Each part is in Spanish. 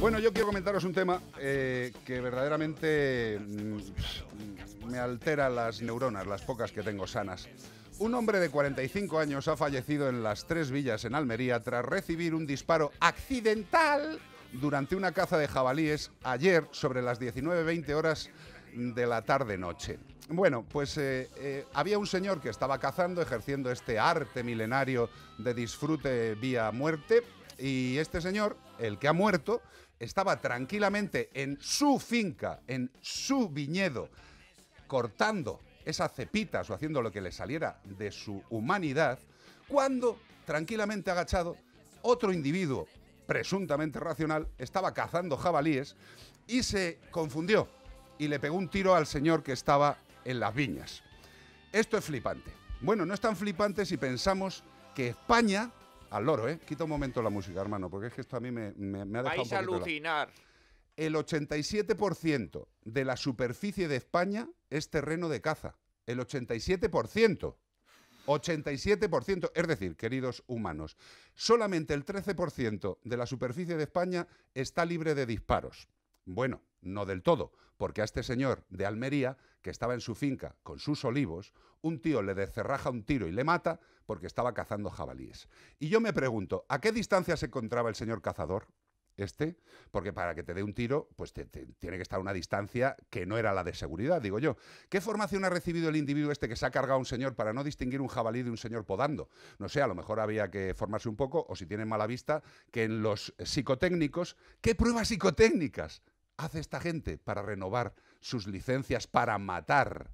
Bueno, yo quiero comentaros un tema eh, que verdaderamente mm, me altera las neuronas, las pocas que tengo sanas. Un hombre de 45 años ha fallecido en las Tres Villas, en Almería, tras recibir un disparo accidental durante una caza de jabalíes ayer sobre las 19.20 horas de la tarde-noche. Bueno, pues eh, eh, había un señor que estaba cazando, ejerciendo este arte milenario de disfrute vía muerte, y este señor, el que ha muerto, estaba tranquilamente en su finca, en su viñedo, cortando esas cepitas o haciendo lo que le saliera de su humanidad, cuando, tranquilamente agachado, otro individuo, presuntamente racional, estaba cazando jabalíes y se confundió y le pegó un tiro al señor que estaba en las viñas. Esto es flipante. Bueno, no es tan flipante si pensamos que España al loro, ¿eh? Quita un momento la música, hermano, porque es que esto a mí me, ha dejado. Vais a alucinar. El 87% de la superficie de España es terreno de caza. El 87%. 87%, es decir, queridos humanos, solamente el 13% de la superficie de España está libre de disparos. Bueno, no del todo, porque a este señor de Almería, que estaba en su finca con sus olivos, un tío le descerraja un tiro y le mata porque estaba cazando jabalíes. Y yo me pregunto, ¿a qué distancia se encontraba el señor cazador? Este, porque para que te dé un tiro, pues tiene que estar a una distancia que no era la de seguridad, digo yo. ¿Qué formación ha recibido el individuo este que se ha cargado a un señor para no distinguir un jabalí de un señor podando? No sé, a lo mejor había que formarse un poco, o si tienen mala vista, que en los psicotécnicos, ¿qué pruebas psicotécnicas? hace esta gente para renovar sus licencias para matar?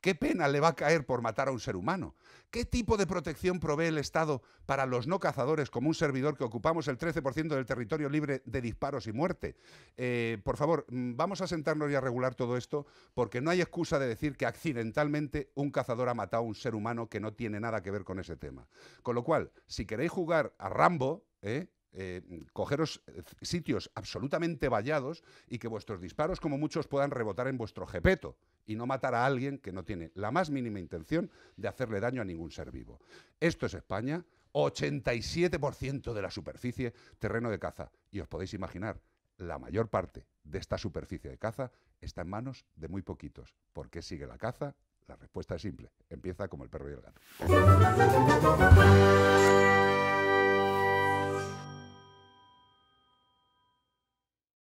¿Qué pena le va a caer por matar a un ser humano? ¿Qué tipo de protección provee el Estado para los no cazadores como un servidor que ocupamos el 13% del territorio libre de disparos y muerte? Eh, por favor, mm, vamos a sentarnos y a regular todo esto porque no hay excusa de decir que accidentalmente un cazador ha matado a un ser humano que no tiene nada que ver con ese tema. Con lo cual, si queréis jugar a Rambo, ¿eh? Eh, cogeros eh, sitios absolutamente vallados y que vuestros disparos, como muchos, puedan rebotar en vuestro jepeto y no matar a alguien que no tiene la más mínima intención de hacerle daño a ningún ser vivo. Esto es España, 87% de la superficie terreno de caza. Y os podéis imaginar, la mayor parte de esta superficie de caza está en manos de muy poquitos. ¿Por qué sigue la caza? La respuesta es simple. Empieza como el perro y el gato.